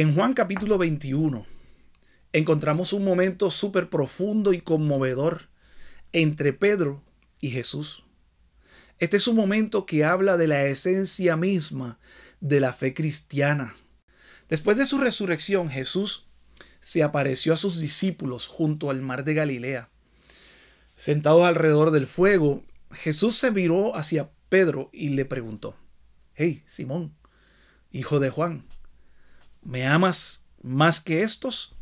En Juan capítulo 21 encontramos un momento súper profundo y conmovedor entre Pedro y Jesús. Este es un momento que habla de la esencia misma de la fe cristiana. Después de su resurrección, Jesús se apareció a sus discípulos junto al mar de Galilea. Sentados alrededor del fuego, Jesús se miró hacia Pedro y le preguntó, Hey, Simón, hijo de Juan, ¿Me amas más que estos?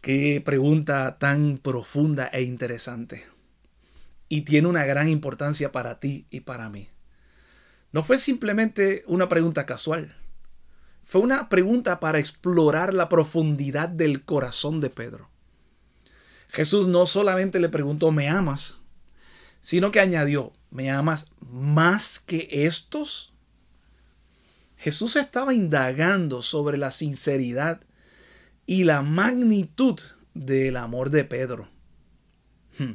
Qué pregunta tan profunda e interesante. Y tiene una gran importancia para ti y para mí. No fue simplemente una pregunta casual. Fue una pregunta para explorar la profundidad del corazón de Pedro. Jesús no solamente le preguntó, ¿me amas? Sino que añadió, ¿me amas más que estos? Jesús estaba indagando sobre la sinceridad y la magnitud del amor de Pedro. Hmm.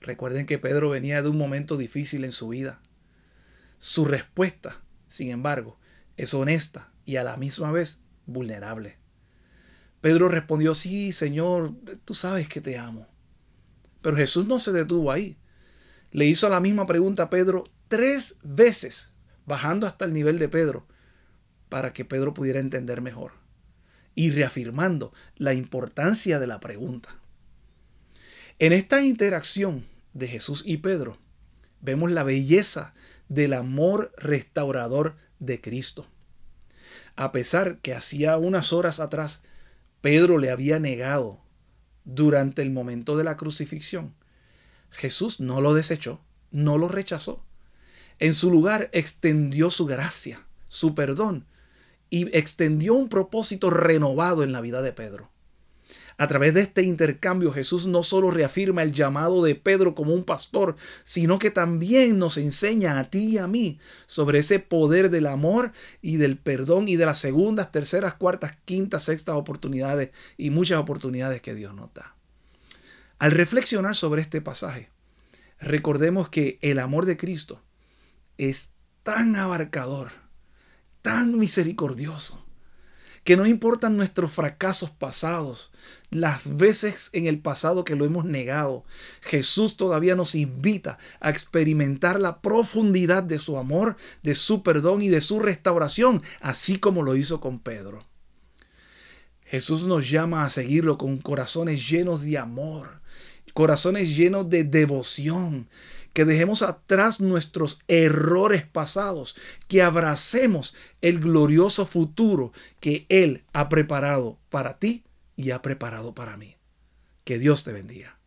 Recuerden que Pedro venía de un momento difícil en su vida. Su respuesta, sin embargo, es honesta y a la misma vez vulnerable. Pedro respondió, sí, Señor, tú sabes que te amo. Pero Jesús no se detuvo ahí. Le hizo la misma pregunta a Pedro tres veces, bajando hasta el nivel de Pedro para que Pedro pudiera entender mejor y reafirmando la importancia de la pregunta. En esta interacción de Jesús y Pedro, vemos la belleza del amor restaurador de Cristo. A pesar que hacía unas horas atrás Pedro le había negado durante el momento de la crucifixión, Jesús no lo desechó, no lo rechazó. En su lugar extendió su gracia, su perdón y extendió un propósito renovado en la vida de Pedro. A través de este intercambio Jesús no solo reafirma el llamado de Pedro como un pastor, sino que también nos enseña a ti y a mí sobre ese poder del amor y del perdón y de las segundas, terceras, cuartas, quintas, sextas oportunidades y muchas oportunidades que Dios nos da. Al reflexionar sobre este pasaje, recordemos que el amor de Cristo es tan abarcador tan misericordioso que no importan nuestros fracasos pasados, las veces en el pasado que lo hemos negado. Jesús todavía nos invita a experimentar la profundidad de su amor, de su perdón y de su restauración, así como lo hizo con Pedro. Jesús nos llama a seguirlo con corazones llenos de amor, corazones llenos de devoción, que dejemos atrás nuestros errores pasados, que abracemos el glorioso futuro que Él ha preparado para ti y ha preparado para mí. Que Dios te bendiga.